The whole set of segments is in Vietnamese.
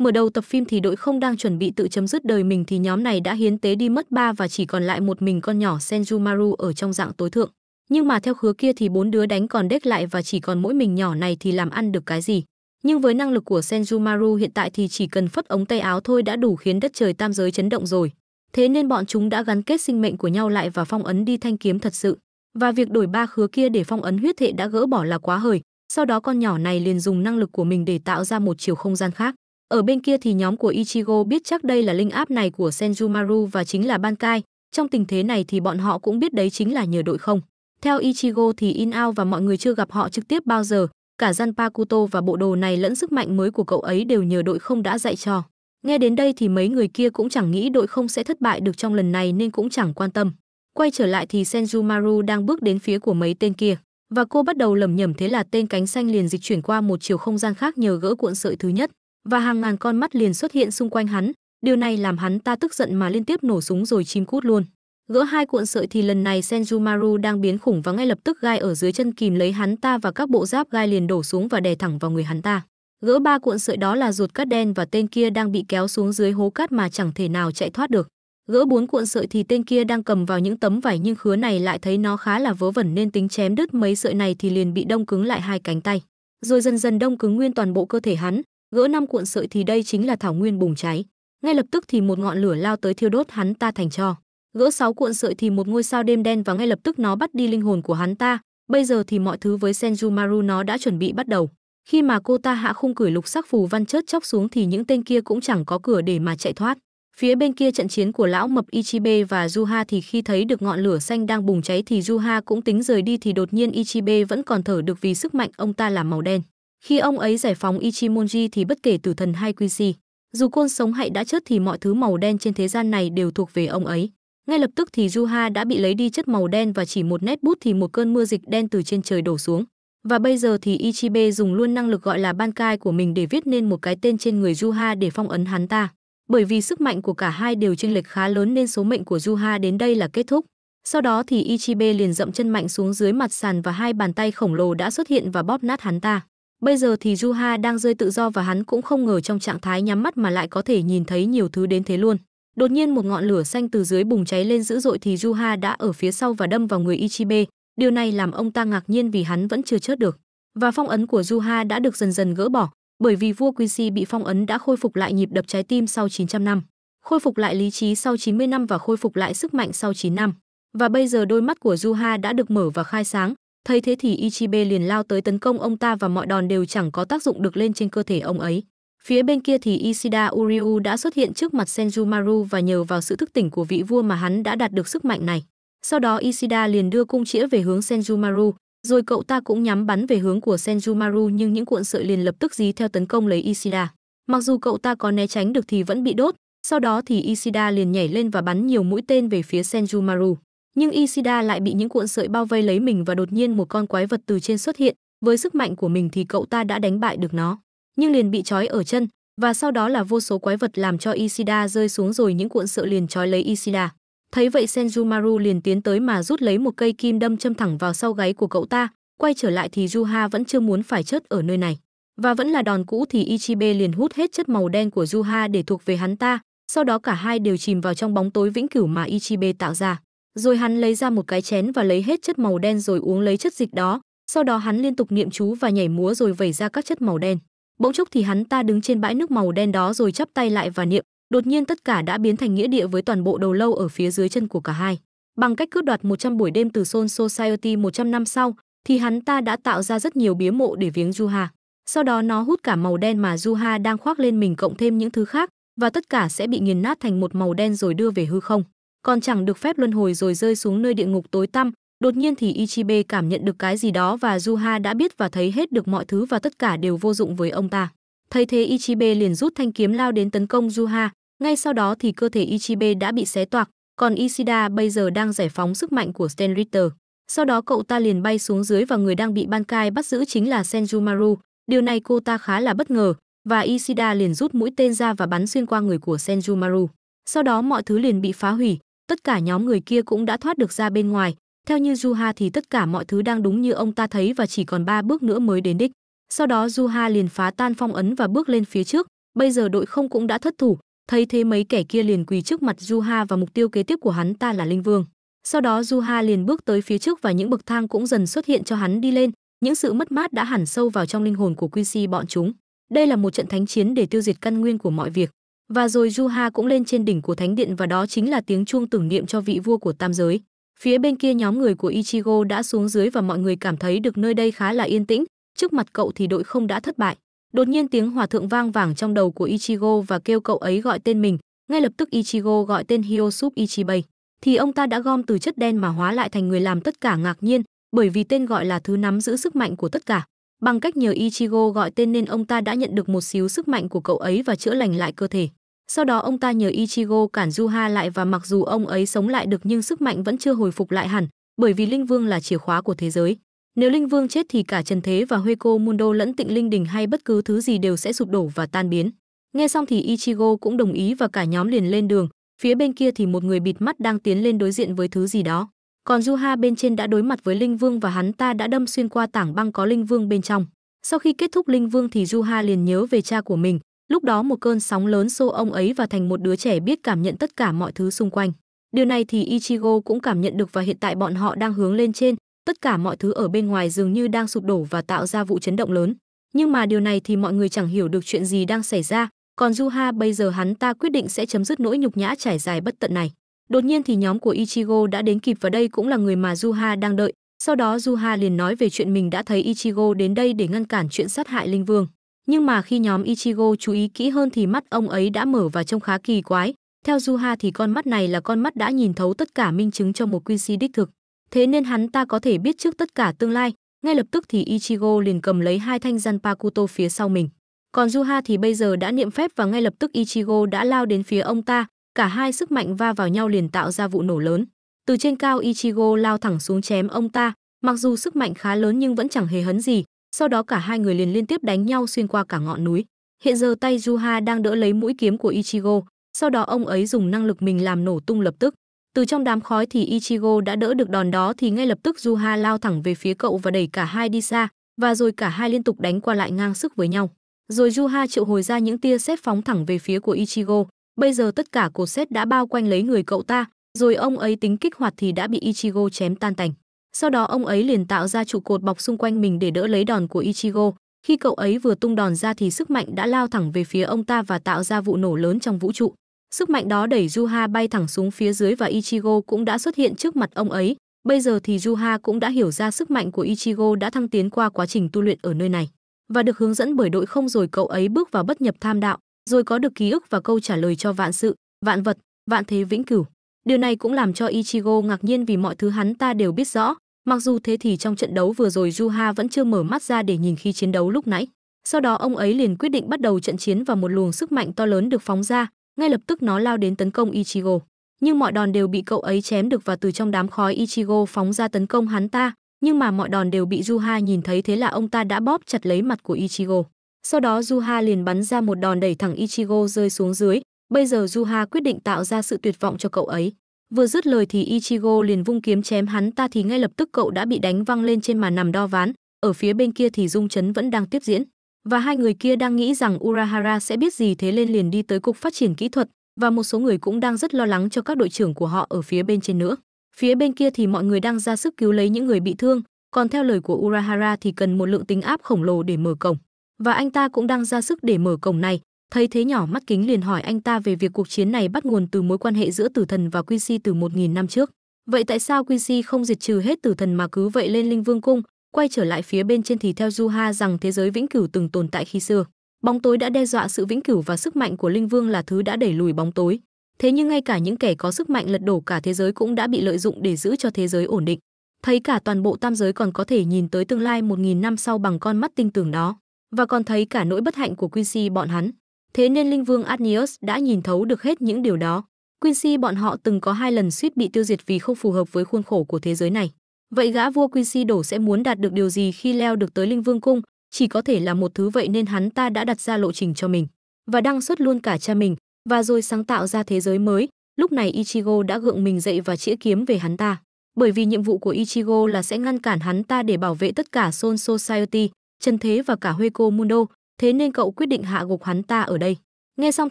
Mở đầu tập phim thì đội không đang chuẩn bị tự chấm dứt đời mình thì nhóm này đã hiến tế đi mất ba và chỉ còn lại một mình con nhỏ Senjumaru ở trong dạng tối thượng. Nhưng mà theo khứa kia thì bốn đứa đánh còn đếch lại và chỉ còn mỗi mình nhỏ này thì làm ăn được cái gì. Nhưng với năng lực của Senjumaru hiện tại thì chỉ cần phất ống tay áo thôi đã đủ khiến đất trời tam giới chấn động rồi. Thế nên bọn chúng đã gắn kết sinh mệnh của nhau lại và phong ấn đi thanh kiếm thật sự. Và việc đổi ba khứa kia để phong ấn huyết thệ đã gỡ bỏ là quá hời. Sau đó con nhỏ này liền dùng năng lực của mình để tạo ra một chiều không gian khác. Ở bên kia thì nhóm của Ichigo biết chắc đây là linh áp này của Senjumaru và chính là Bankai, trong tình thế này thì bọn họ cũng biết đấy chính là nhờ đội không. Theo Ichigo thì Inao và mọi người chưa gặp họ trực tiếp bao giờ, cả Zanpakuto và bộ đồ này lẫn sức mạnh mới của cậu ấy đều nhờ đội không đã dạy cho. Nghe đến đây thì mấy người kia cũng chẳng nghĩ đội không sẽ thất bại được trong lần này nên cũng chẳng quan tâm. Quay trở lại thì Senjumaru đang bước đến phía của mấy tên kia và cô bắt đầu lầm nhầm thế là tên cánh xanh liền dịch chuyển qua một chiều không gian khác nhờ gỡ cuộn sợi thứ nhất và hàng ngàn con mắt liền xuất hiện xung quanh hắn, điều này làm hắn ta tức giận mà liên tiếp nổ súng rồi chim cút luôn. Gỡ hai cuộn sợi thì lần này Senjumaru đang biến khủng và ngay lập tức gai ở dưới chân kìm lấy hắn ta và các bộ giáp gai liền đổ xuống và đè thẳng vào người hắn ta. Gỡ ba cuộn sợi đó là ruột cát đen và tên kia đang bị kéo xuống dưới hố cát mà chẳng thể nào chạy thoát được. Gỡ bốn cuộn sợi thì tên kia đang cầm vào những tấm vải nhưng khứa này lại thấy nó khá là vớ vẩn nên tính chém đứt mấy sợi này thì liền bị đông cứng lại hai cánh tay. Rồi dần dần đông cứng nguyên toàn bộ cơ thể hắn, gỡ năm cuộn sợi thì đây chính là thảo nguyên bùng cháy ngay lập tức thì một ngọn lửa lao tới thiêu đốt hắn ta thành tro gỡ sáu cuộn sợi thì một ngôi sao đêm đen và ngay lập tức nó bắt đi linh hồn của hắn ta bây giờ thì mọi thứ với senju maru nó đã chuẩn bị bắt đầu khi mà cô ta hạ khung cửi lục sắc phù văn chớt chóc xuống thì những tên kia cũng chẳng có cửa để mà chạy thoát phía bên kia trận chiến của lão mập ichibe và juha thì khi thấy được ngọn lửa xanh đang bùng cháy thì juha cũng tính rời đi thì đột nhiên ichibe vẫn còn thở được vì sức mạnh ông ta là màu đen khi ông ấy giải phóng Ichimonji thì bất kể tử thần hay Quincy, dù côn sống hay đã chết thì mọi thứ màu đen trên thế gian này đều thuộc về ông ấy. Ngay lập tức thì Juha đã bị lấy đi chất màu đen và chỉ một nét bút thì một cơn mưa dịch đen từ trên trời đổ xuống. Và bây giờ thì Ichibe dùng luôn năng lực gọi là ban cai của mình để viết nên một cái tên trên người Juha để phong ấn hắn ta. Bởi vì sức mạnh của cả hai đều chênh lệch khá lớn nên số mệnh của Juha đến đây là kết thúc. Sau đó thì Ichibe liền dậm chân mạnh xuống dưới mặt sàn và hai bàn tay khổng lồ đã xuất hiện và bóp nát hắn ta. Bây giờ thì Juha đang rơi tự do và hắn cũng không ngờ trong trạng thái nhắm mắt mà lại có thể nhìn thấy nhiều thứ đến thế luôn. Đột nhiên một ngọn lửa xanh từ dưới bùng cháy lên dữ dội thì Juha đã ở phía sau và đâm vào người Ichibe. Điều này làm ông ta ngạc nhiên vì hắn vẫn chưa chết được. Và phong ấn của Juha đã được dần dần gỡ bỏ, bởi vì vua Quincy bị phong ấn đã khôi phục lại nhịp đập trái tim sau 900 năm, khôi phục lại lý trí sau 90 năm và khôi phục lại sức mạnh sau 9 năm. Và bây giờ đôi mắt của Juha đã được mở và khai sáng, Thấy thế thì Ichibe liền lao tới tấn công ông ta và mọi đòn đều chẳng có tác dụng được lên trên cơ thể ông ấy. Phía bên kia thì Ishida Uriu đã xuất hiện trước mặt Senjumaru và nhờ vào sự thức tỉnh của vị vua mà hắn đã đạt được sức mạnh này. Sau đó Ishida liền đưa cung chĩa về hướng Senjumaru, rồi cậu ta cũng nhắm bắn về hướng của Senjumaru nhưng những cuộn sợi liền lập tức dí theo tấn công lấy Ishida. Mặc dù cậu ta có né tránh được thì vẫn bị đốt, sau đó thì Ishida liền nhảy lên và bắn nhiều mũi tên về phía Senjumaru nhưng Isida lại bị những cuộn sợi bao vây lấy mình và đột nhiên một con quái vật từ trên xuất hiện, với sức mạnh của mình thì cậu ta đã đánh bại được nó, nhưng liền bị trói ở chân và sau đó là vô số quái vật làm cho Isida rơi xuống rồi những cuộn sợi liền trói lấy Isida. Thấy vậy Senjumaru liền tiến tới mà rút lấy một cây kim đâm châm thẳng vào sau gáy của cậu ta, quay trở lại thì Juha vẫn chưa muốn phải chết ở nơi này. Và vẫn là đòn cũ thì Ichibe liền hút hết chất màu đen của Juha để thuộc về hắn ta, sau đó cả hai đều chìm vào trong bóng tối vĩnh cửu mà Ichibe tạo ra. Rồi hắn lấy ra một cái chén và lấy hết chất màu đen rồi uống lấy chất dịch đó, sau đó hắn liên tục niệm chú và nhảy múa rồi vẩy ra các chất màu đen. Bỗng chốc thì hắn ta đứng trên bãi nước màu đen đó rồi chắp tay lại và niệm, đột nhiên tất cả đã biến thành nghĩa địa với toàn bộ đầu lâu ở phía dưới chân của cả hai. Bằng cách cướp đoạt 100 buổi đêm từ Soul Society 100 năm sau, thì hắn ta đã tạo ra rất nhiều bía mộ để viếng Juha. Sau đó nó hút cả màu đen mà Juha đang khoác lên mình cộng thêm những thứ khác và tất cả sẽ bị nghiền nát thành một màu đen rồi đưa về hư không còn chẳng được phép luân hồi rồi rơi xuống nơi địa ngục tối tăm. Đột nhiên thì Ichibe cảm nhận được cái gì đó và Juha đã biết và thấy hết được mọi thứ và tất cả đều vô dụng với ông ta. Thấy thế Ichibe liền rút thanh kiếm lao đến tấn công Juha, ngay sau đó thì cơ thể Ichibe đã bị xé toạc, còn Ishida bây giờ đang giải phóng sức mạnh của Stan Ritter. Sau đó cậu ta liền bay xuống dưới và người đang bị ban cai bắt giữ chính là Senjumaru. Điều này cô ta khá là bất ngờ, và Ishida liền rút mũi tên ra và bắn xuyên qua người của Senjumaru. Sau đó mọi thứ liền bị phá hủy, tất cả nhóm người kia cũng đã thoát được ra bên ngoài. Theo như Juha thì tất cả mọi thứ đang đúng như ông ta thấy và chỉ còn ba bước nữa mới đến đích. Sau đó Juha liền phá tan phong ấn và bước lên phía trước. Bây giờ đội không cũng đã thất thủ, thấy thế mấy kẻ kia liền quỳ trước mặt Juha và mục tiêu kế tiếp của hắn ta là Linh Vương. Sau đó Juha liền bước tới phía trước và những bậc thang cũng dần xuất hiện cho hắn đi lên, những sự mất mát đã hẳn sâu vào trong linh hồn của Quincy bọn chúng. Đây là một trận thánh chiến để tiêu diệt căn nguyên của mọi việc. Và rồi Juha cũng lên trên đỉnh của thánh điện và đó chính là tiếng chuông tưởng niệm cho vị vua của tam giới. Phía bên kia nhóm người của Ichigo đã xuống dưới và mọi người cảm thấy được nơi đây khá là yên tĩnh, trước mặt cậu thì đội không đã thất bại. Đột nhiên tiếng hòa thượng vang vẳng trong đầu của Ichigo và kêu cậu ấy gọi tên mình, ngay lập tức Ichigo gọi tên Hyosup Ichibei. Thì ông ta đã gom từ chất đen mà hóa lại thành người làm tất cả ngạc nhiên, bởi vì tên gọi là thứ nắm giữ sức mạnh của tất cả. Bằng cách nhờ Ichigo gọi tên nên ông ta đã nhận được một xíu sức mạnh của cậu ấy và chữa lành lại cơ thể. Sau đó ông ta nhờ Ichigo cản Juha lại và mặc dù ông ấy sống lại được nhưng sức mạnh vẫn chưa hồi phục lại hẳn, bởi vì Linh Vương là chìa khóa của thế giới. Nếu Linh Vương chết thì cả Trần Thế và Hueco Mundo lẫn Tịnh Linh Đình hay bất cứ thứ gì đều sẽ sụp đổ và tan biến. Nghe xong thì Ichigo cũng đồng ý và cả nhóm liền lên đường, phía bên kia thì một người bịt mắt đang tiến lên đối diện với thứ gì đó. Còn Juha bên trên đã đối mặt với Linh Vương và hắn ta đã đâm xuyên qua tảng băng có Linh Vương bên trong. Sau khi kết thúc Linh Vương thì Juha liền nhớ về cha của mình, Lúc đó một cơn sóng lớn xô ông ấy và thành một đứa trẻ biết cảm nhận tất cả mọi thứ xung quanh. Điều này thì Ichigo cũng cảm nhận được và hiện tại bọn họ đang hướng lên trên, tất cả mọi thứ ở bên ngoài dường như đang sụp đổ và tạo ra vụ chấn động lớn. Nhưng mà điều này thì mọi người chẳng hiểu được chuyện gì đang xảy ra, còn Juha bây giờ hắn ta quyết định sẽ chấm dứt nỗi nhục nhã trải dài bất tận này. Đột nhiên thì nhóm của Ichigo đã đến kịp và đây cũng là người mà Juha đang đợi. Sau đó Juha liền nói về chuyện mình đã thấy Ichigo đến đây để ngăn cản chuyện sát hại Linh Vương. Nhưng mà khi nhóm Ichigo chú ý kỹ hơn thì mắt ông ấy đã mở và trông khá kỳ quái. Theo Juha thì con mắt này là con mắt đã nhìn thấu tất cả minh chứng cho một Quincy đích thực. Thế nên hắn ta có thể biết trước tất cả tương lai. Ngay lập tức thì Ichigo liền cầm lấy hai thanh Zanpakuto phía sau mình. Còn Juha thì bây giờ đã niệm phép và ngay lập tức Ichigo đã lao đến phía ông ta. Cả hai sức mạnh va vào nhau liền tạo ra vụ nổ lớn. Từ trên cao Ichigo lao thẳng xuống chém ông ta. Mặc dù sức mạnh khá lớn nhưng vẫn chẳng hề hấn gì, sau đó cả hai người liền liên tiếp đánh nhau xuyên qua cả ngọn núi. Hiện giờ tay Juha đang đỡ lấy mũi kiếm của Ichigo, sau đó ông ấy dùng năng lực mình làm nổ tung lập tức. Từ trong đám khói thì Ichigo đã đỡ được đòn đó thì ngay lập tức Juha lao thẳng về phía cậu và đẩy cả hai đi xa, và rồi cả hai liên tục đánh qua lại ngang sức với nhau. Rồi Juha triệu hồi ra những tia sét phóng thẳng về phía của Ichigo. Bây giờ tất cả cột sét đã bao quanh lấy người cậu ta, rồi ông ấy tính kích hoạt thì đã bị Ichigo chém tan tành. Sau đó ông ấy liền tạo ra trụ cột bọc xung quanh mình để đỡ lấy đòn của Ichigo. Khi cậu ấy vừa tung đòn ra thì sức mạnh đã lao thẳng về phía ông ta và tạo ra vụ nổ lớn trong vũ trụ. Sức mạnh đó đẩy Juha bay thẳng xuống phía dưới và Ichigo cũng đã xuất hiện trước mặt ông ấy. Bây giờ thì Juha cũng đã hiểu ra sức mạnh của Ichigo đã thăng tiến qua quá trình tu luyện ở nơi này. Và được hướng dẫn bởi đội không rồi cậu ấy bước vào bất nhập tham đạo, rồi có được ký ức và câu trả lời cho vạn sự, vạn vật, vạn thế vĩnh cửu. Điều này cũng làm cho Ichigo ngạc nhiên vì mọi thứ hắn ta đều biết rõ, mặc dù thế thì trong trận đấu vừa rồi Juha vẫn chưa mở mắt ra để nhìn khi chiến đấu lúc nãy. Sau đó ông ấy liền quyết định bắt đầu trận chiến và một luồng sức mạnh to lớn được phóng ra, ngay lập tức nó lao đến tấn công Ichigo. Nhưng mọi đòn đều bị cậu ấy chém được và từ trong đám khói Ichigo phóng ra tấn công hắn ta, nhưng mà mọi đòn đều bị Juha nhìn thấy thế là ông ta đã bóp chặt lấy mặt của Ichigo. Sau đó Juha liền bắn ra một đòn đẩy thẳng Ichigo rơi xuống dưới, Bây giờ Juha quyết định tạo ra sự tuyệt vọng cho cậu ấy. Vừa dứt lời thì Ichigo liền vung kiếm chém hắn ta thì ngay lập tức cậu đã bị đánh văng lên trên màn nằm đo ván, ở phía bên kia thì Dung Chấn vẫn đang tiếp diễn. Và hai người kia đang nghĩ rằng Urahara sẽ biết gì thế lên liền đi tới cục phát triển kỹ thuật và một số người cũng đang rất lo lắng cho các đội trưởng của họ ở phía bên trên nữa. Phía bên kia thì mọi người đang ra sức cứu lấy những người bị thương, còn theo lời của Urahara thì cần một lượng tính áp khổng lồ để mở cổng. Và anh ta cũng đang ra sức để mở cổng này, Thấy thế nhỏ mắt kính liền hỏi anh ta về việc cuộc chiến này bắt nguồn từ mối quan hệ giữa tử thần và quincy từ 1.000 năm trước. Vậy tại sao quincy không diệt trừ hết tử thần mà cứ vậy lên Linh Vương Cung, quay trở lại phía bên trên thì theo juha rằng thế giới vĩnh cửu từng tồn tại khi xưa. Bóng tối đã đe dọa sự vĩnh cửu và sức mạnh của Linh Vương là thứ đã đẩy lùi bóng tối. Thế nhưng ngay cả những kẻ có sức mạnh lật đổ cả thế giới cũng đã bị lợi dụng để giữ cho thế giới ổn định. Thấy cả toàn bộ tam giới còn có thể nhìn tới tương lai 1.000 năm sau bằng con mắt tinh tường đó. Và còn thấy cả nỗi bất hạnh của quincy bọn hắn. Thế nên Linh Vương Adnius đã nhìn thấu được hết những điều đó. Quincy bọn họ từng có hai lần suýt bị tiêu diệt vì không phù hợp với khuôn khổ của thế giới này. Vậy gã vua Quincy đổ sẽ muốn đạt được điều gì khi leo được tới Linh Vương Cung? Chỉ có thể là một thứ vậy nên hắn ta đã đặt ra lộ trình cho mình và đăng xuất luôn cả cha mình và rồi sáng tạo ra thế giới mới. Lúc này Ichigo đã gượng mình dậy và chĩa kiếm về hắn ta. Bởi vì nhiệm vụ của Ichigo là sẽ ngăn cản hắn ta để bảo vệ tất cả Soul Society, chân thế và cả Hueco Mundo, thế nên cậu quyết định hạ gục hắn ta ở đây. Nghe xong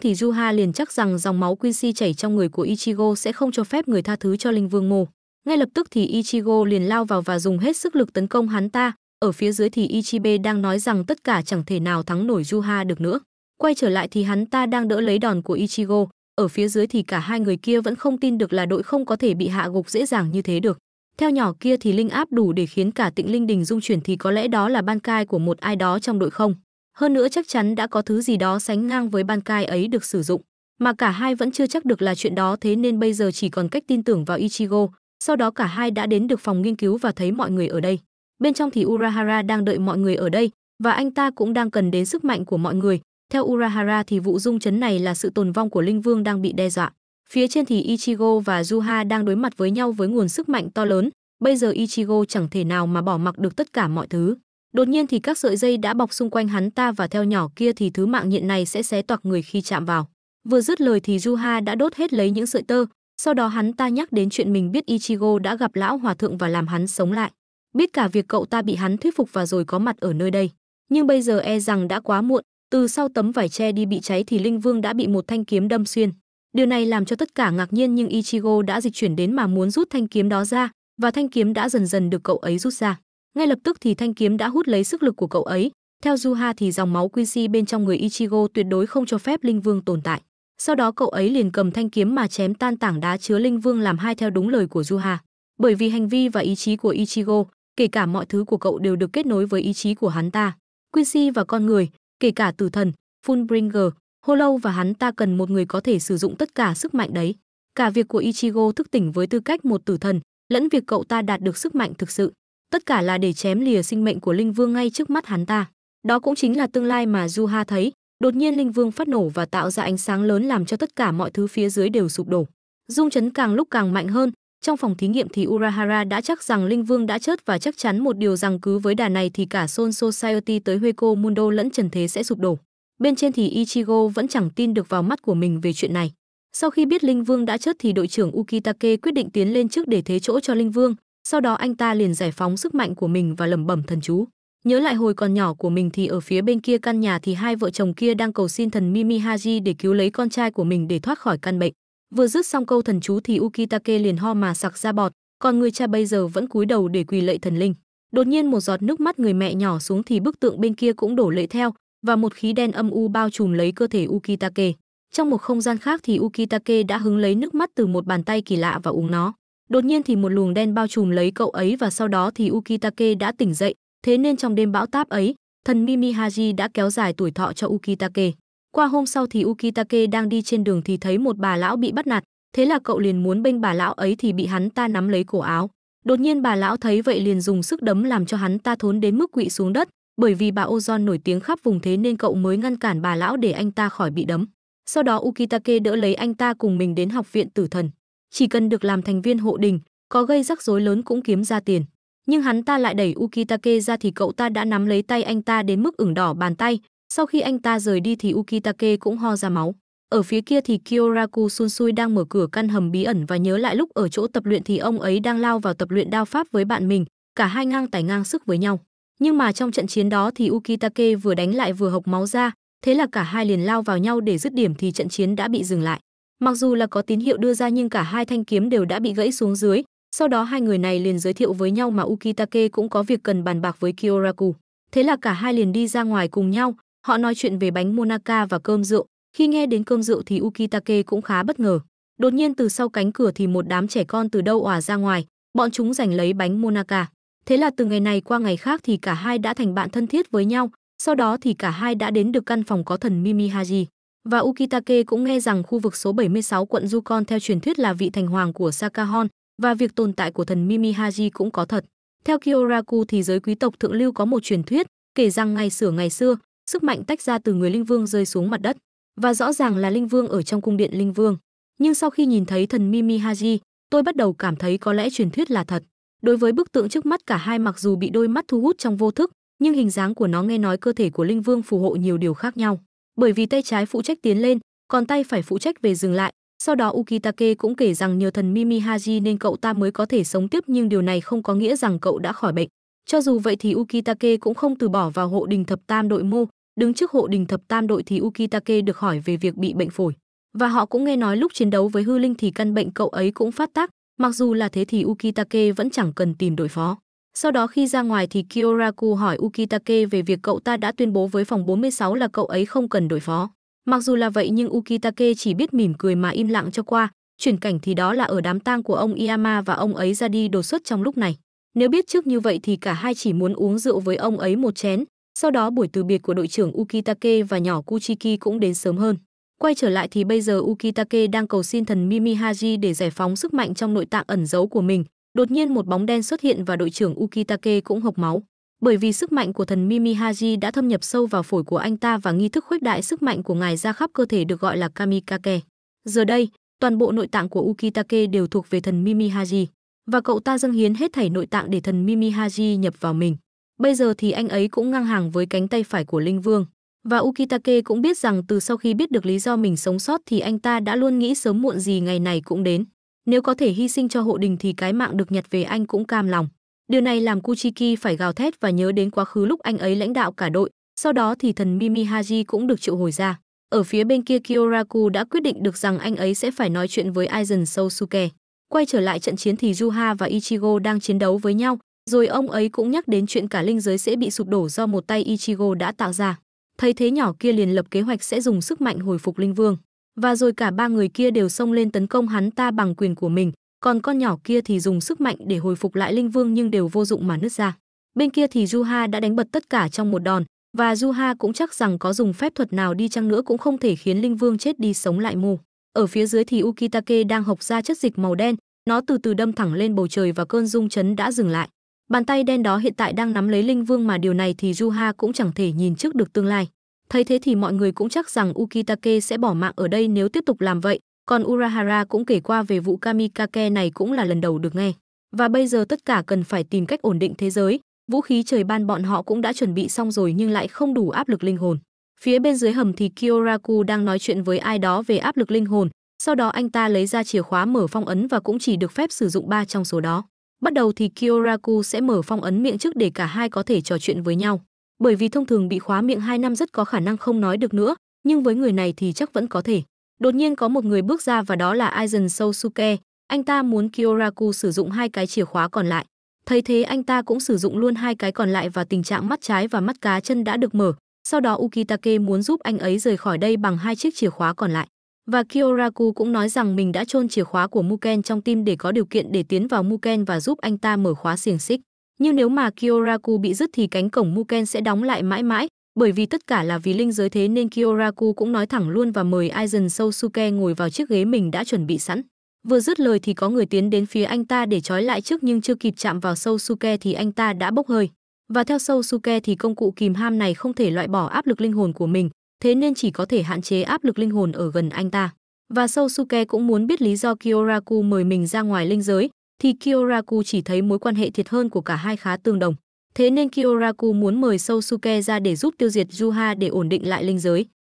thì Juha liền chắc rằng dòng máu Quincy chảy trong người của Ichigo sẽ không cho phép người tha thứ cho Linh Vương Mô. Ngay lập tức thì Ichigo liền lao vào và dùng hết sức lực tấn công hắn ta, ở phía dưới thì Ichibe đang nói rằng tất cả chẳng thể nào thắng nổi Juha được nữa. Quay trở lại thì hắn ta đang đỡ lấy đòn của Ichigo, ở phía dưới thì cả hai người kia vẫn không tin được là đội không có thể bị hạ gục dễ dàng như thế được. Theo nhỏ kia thì linh áp đủ để khiến cả Tịnh Linh Đình dung chuyển thì có lẽ đó là ban cai của một ai đó trong đội không. Hơn nữa chắc chắn đã có thứ gì đó sánh ngang với ban cai ấy được sử dụng, mà cả hai vẫn chưa chắc được là chuyện đó thế nên bây giờ chỉ còn cách tin tưởng vào Ichigo. Sau đó cả hai đã đến được phòng nghiên cứu và thấy mọi người ở đây. Bên trong thì Urahara đang đợi mọi người ở đây và anh ta cũng đang cần đến sức mạnh của mọi người. Theo Urahara thì vụ dung chấn này là sự tồn vong của linh vương đang bị đe dọa. Phía trên thì Ichigo và Juha đang đối mặt với nhau với nguồn sức mạnh to lớn, bây giờ Ichigo chẳng thể nào mà bỏ mặc được tất cả mọi thứ. Đột nhiên thì các sợi dây đã bọc xung quanh hắn ta và theo nhỏ kia thì thứ mạng nhện này sẽ xé toạc người khi chạm vào. Vừa dứt lời thì Juha đã đốt hết lấy những sợi tơ, sau đó hắn ta nhắc đến chuyện mình biết Ichigo đã gặp lão hòa thượng và làm hắn sống lại. Biết cả việc cậu ta bị hắn thuyết phục và rồi có mặt ở nơi đây. Nhưng bây giờ e rằng đã quá muộn, từ sau tấm vải che đi bị cháy thì Linh Vương đã bị một thanh kiếm đâm xuyên. Điều này làm cho tất cả ngạc nhiên nhưng Ichigo đã dịch chuyển đến mà muốn rút thanh kiếm đó ra, và thanh kiếm đã dần dần được cậu ấy rút ra ngay lập tức thì thanh kiếm đã hút lấy sức lực của cậu ấy theo Juha thì dòng máu quy si bên trong người Ichigo tuyệt đối không cho phép linh vương tồn tại. Sau đó cậu ấy liền cầm thanh kiếm mà chém tan tảng đá chứa linh vương làm hai theo đúng lời của Juha. Bởi vì hành vi và ý chí của Ichigo, kể cả mọi thứ của cậu đều được kết nối với ý chí của hắn ta. Quy si và con người, kể cả tử thần, Fullbringer, Hollow và hắn ta cần một người có thể sử dụng tất cả sức mạnh đấy. Cả việc của Ichigo thức tỉnh với tư cách một tử thần, lẫn việc cậu ta đạt được sức mạnh thực sự tất cả là để chém lìa sinh mệnh của linh vương ngay trước mắt hắn ta đó cũng chính là tương lai mà du ha thấy đột nhiên linh vương phát nổ và tạo ra ánh sáng lớn làm cho tất cả mọi thứ phía dưới đều sụp đổ dung chấn càng lúc càng mạnh hơn trong phòng thí nghiệm thì urahara đã chắc rằng linh vương đã chết và chắc chắn một điều rằng cứ với đà này thì cả soul society tới hueco mundo lẫn trần thế sẽ sụp đổ bên trên thì ichigo vẫn chẳng tin được vào mắt của mình về chuyện này sau khi biết linh vương đã chết thì đội trưởng ukitake quyết định tiến lên trước để thế chỗ cho linh vương sau đó anh ta liền giải phóng sức mạnh của mình và lẩm bẩm thần chú. Nhớ lại hồi còn nhỏ của mình thì ở phía bên kia căn nhà thì hai vợ chồng kia đang cầu xin thần Mimi Haji để cứu lấy con trai của mình để thoát khỏi căn bệnh. Vừa dứt xong câu thần chú thì Ukitake liền ho mà sặc ra bọt, còn người cha bây giờ vẫn cúi đầu để quỳ lạy thần linh. Đột nhiên một giọt nước mắt người mẹ nhỏ xuống thì bức tượng bên kia cũng đổ lệ theo và một khí đen âm u bao trùm lấy cơ thể Ukitake. Trong một không gian khác thì Ukitake đã hứng lấy nước mắt từ một bàn tay kỳ lạ và uống nó. Đột nhiên thì một luồng đen bao trùm lấy cậu ấy và sau đó thì Ukitake đã tỉnh dậy, thế nên trong đêm bão táp ấy, thần Mimi Haji đã kéo dài tuổi thọ cho Ukitake. Qua hôm sau thì Ukitake đang đi trên đường thì thấy một bà lão bị bắt nạt, thế là cậu liền muốn bênh bà lão ấy thì bị hắn ta nắm lấy cổ áo. Đột nhiên bà lão thấy vậy liền dùng sức đấm làm cho hắn ta thốn đến mức quỵ xuống đất, bởi vì bà Ozon nổi tiếng khắp vùng thế nên cậu mới ngăn cản bà lão để anh ta khỏi bị đấm. Sau đó Ukitake đỡ lấy anh ta cùng mình đến học viện tử thần chỉ cần được làm thành viên hộ đình, có gây rắc rối lớn cũng kiếm ra tiền. Nhưng hắn ta lại đẩy Ukitake ra thì cậu ta đã nắm lấy tay anh ta đến mức ửng đỏ bàn tay, sau khi anh ta rời đi thì Ukitake cũng ho ra máu. Ở phía kia thì Kyoraku Sunsui đang mở cửa căn hầm bí ẩn và nhớ lại lúc ở chỗ tập luyện thì ông ấy đang lao vào tập luyện đao pháp với bạn mình, cả hai ngang tải ngang sức với nhau. Nhưng mà trong trận chiến đó thì Ukitake vừa đánh lại vừa hộc máu ra, thế là cả hai liền lao vào nhau để dứt điểm thì trận chiến đã bị dừng lại. Mặc dù là có tín hiệu đưa ra nhưng cả hai thanh kiếm đều đã bị gãy xuống dưới, sau đó hai người này liền giới thiệu với nhau mà Ukitake cũng có việc cần bàn bạc với Kyoraku. Thế là cả hai liền đi ra ngoài cùng nhau, họ nói chuyện về bánh Monaka và cơm rượu. Khi nghe đến cơm rượu thì Ukitake cũng khá bất ngờ. Đột nhiên từ sau cánh cửa thì một đám trẻ con từ đâu òa ra ngoài, bọn chúng giành lấy bánh Monaka. Thế là từ ngày này qua ngày khác thì cả hai đã thành bạn thân thiết với nhau, sau đó thì cả hai đã đến được căn phòng có thần Mimihaji. Và Ukitake cũng nghe rằng khu vực số 76 quận Yukon theo truyền thuyết là vị thành hoàng của Sakahon và việc tồn tại của thần Mimihaji cũng có thật. Theo Kyoraku thì giới quý tộc thượng lưu có một truyền thuyết kể rằng ngày sửa ngày xưa, sức mạnh tách ra từ người linh vương rơi xuống mặt đất và rõ ràng là linh vương ở trong cung điện linh vương. Nhưng sau khi nhìn thấy thần Mimihaji, tôi bắt đầu cảm thấy có lẽ truyền thuyết là thật. Đối với bức tượng trước mắt cả hai mặc dù bị đôi mắt thu hút trong vô thức, nhưng hình dáng của nó nghe nói cơ thể của linh vương phù hộ nhiều điều khác nhau bởi vì tay trái phụ trách tiến lên, còn tay phải phụ trách về dừng lại. Sau đó Ukitake cũng kể rằng nhờ thần Mimi Haji nên cậu ta mới có thể sống tiếp nhưng điều này không có nghĩa rằng cậu đã khỏi bệnh. Cho dù vậy thì Ukitake cũng không từ bỏ vào hộ đình thập tam đội mô, đứng trước hộ đình thập tam đội thì Ukitake được hỏi về việc bị bệnh phổi. Và họ cũng nghe nói lúc chiến đấu với hư linh thì căn bệnh cậu ấy cũng phát tác, mặc dù là thế thì Ukitake vẫn chẳng cần tìm đội phó. Sau đó khi ra ngoài thì Kyoraku hỏi Ukitake về việc cậu ta đã tuyên bố với phòng 46 là cậu ấy không cần đối phó. Mặc dù là vậy nhưng Ukitake chỉ biết mỉm cười mà im lặng cho qua, chuyển cảnh thì đó là ở đám tang của ông Iyama và ông ấy ra đi đột xuất trong lúc này. Nếu biết trước như vậy thì cả hai chỉ muốn uống rượu với ông ấy một chén, sau đó buổi từ biệt của đội trưởng Ukitake và nhỏ Kuchiki cũng đến sớm hơn. Quay trở lại thì bây giờ Ukitake đang cầu xin thần Mimihaji để giải phóng sức mạnh trong nội tạng ẩn giấu của mình, Đột nhiên một bóng đen xuất hiện và đội trưởng Ukitake cũng hộc máu, bởi vì sức mạnh của thần Mimihaji đã thâm nhập sâu vào phổi của anh ta và nghi thức khuếch đại sức mạnh của ngài ra khắp cơ thể được gọi là Kamikake. Giờ đây, toàn bộ nội tạng của Ukitake đều thuộc về thần Mimihaji và cậu ta dâng hiến hết thảy nội tạng để thần Mimihaji nhập vào mình. Bây giờ thì anh ấy cũng ngang hàng với cánh tay phải của Linh Vương. Và Ukitake cũng biết rằng từ sau khi biết được lý do mình sống sót thì anh ta đã luôn nghĩ sớm muộn gì ngày này cũng đến. Nếu có thể hy sinh cho hộ đình thì cái mạng được nhặt về anh cũng cam lòng. Điều này làm Kuchiki phải gào thét và nhớ đến quá khứ lúc anh ấy lãnh đạo cả đội, sau đó thì thần Mimi Haji cũng được triệu hồi ra. Ở phía bên kia Kyoraku đã quyết định được rằng anh ấy sẽ phải nói chuyện với Aizen Sosuke. Quay trở lại trận chiến thì Juha và Ichigo đang chiến đấu với nhau, rồi ông ấy cũng nhắc đến chuyện cả linh giới sẽ bị sụp đổ do một tay Ichigo đã tạo ra. Thấy thế nhỏ kia liền lập kế hoạch sẽ dùng sức mạnh hồi phục linh vương và rồi cả ba người kia đều xông lên tấn công hắn ta bằng quyền của mình, còn con nhỏ kia thì dùng sức mạnh để hồi phục lại Linh Vương nhưng đều vô dụng mà nứt ra. Bên kia thì Juha đã đánh bật tất cả trong một đòn, và Juha cũng chắc rằng có dùng phép thuật nào đi chăng nữa cũng không thể khiến Linh Vương chết đi sống lại mù. Ở phía dưới thì Ukitake đang hộc ra chất dịch màu đen, nó từ từ đâm thẳng lên bầu trời và cơn rung chấn đã dừng lại. Bàn tay đen đó hiện tại đang nắm lấy Linh Vương mà điều này thì Juha cũng chẳng thể nhìn trước được tương lai. Thấy thế thì mọi người cũng chắc rằng Ukitake sẽ bỏ mạng ở đây nếu tiếp tục làm vậy, còn Urahara cũng kể qua về vụ Kamikake này cũng là lần đầu được nghe. Và bây giờ tất cả cần phải tìm cách ổn định thế giới, vũ khí trời ban bọn họ cũng đã chuẩn bị xong rồi nhưng lại không đủ áp lực linh hồn. Phía bên dưới hầm thì Kyoraku đang nói chuyện với ai đó về áp lực linh hồn, sau đó anh ta lấy ra chìa khóa mở phong ấn và cũng chỉ được phép sử dụng ba trong số đó. Bắt đầu thì Kyoraku sẽ mở phong ấn miệng trước để cả hai có thể trò chuyện với nhau bởi vì thông thường bị khóa miệng 2 năm rất có khả năng không nói được nữa, nhưng với người này thì chắc vẫn có thể. Đột nhiên có một người bước ra và đó là Aizen Sousuke, anh ta muốn Kyoraku sử dụng hai cái chìa khóa còn lại. Thấy thế anh ta cũng sử dụng luôn hai cái còn lại và tình trạng mắt trái và mắt cá chân đã được mở. Sau đó Ukitake muốn giúp anh ấy rời khỏi đây bằng hai chiếc chìa khóa còn lại. Và Kyoraku cũng nói rằng mình đã chôn chìa khóa của Muken trong tim để có điều kiện để tiến vào Muken và giúp anh ta mở khóa xiềng xích. Nhưng nếu mà Kyoraku bị dứt thì cánh cổng Muken sẽ đóng lại mãi mãi, bởi vì tất cả là vì linh giới thế nên Kyoraku cũng nói thẳng luôn và mời Aizen Sosuke ngồi vào chiếc ghế mình đã chuẩn bị sẵn. Vừa dứt lời thì có người tiến đến phía anh ta để trói lại trước nhưng chưa kịp chạm vào Sosuke thì anh ta đã bốc hơi. Và theo Sosuke thì công cụ kìm ham này không thể loại bỏ áp lực linh hồn của mình, thế nên chỉ có thể hạn chế áp lực linh hồn ở gần anh ta. Và Sosuke cũng muốn biết lý do Kyoraku mời mình ra ngoài linh giới, thì Kyoraku chỉ thấy mối quan hệ thiệt hơn của cả hai khá tương đồng. Thế nên Kyoraku muốn mời Sousuke ra để giúp tiêu diệt Juha để ổn định lại linh giới.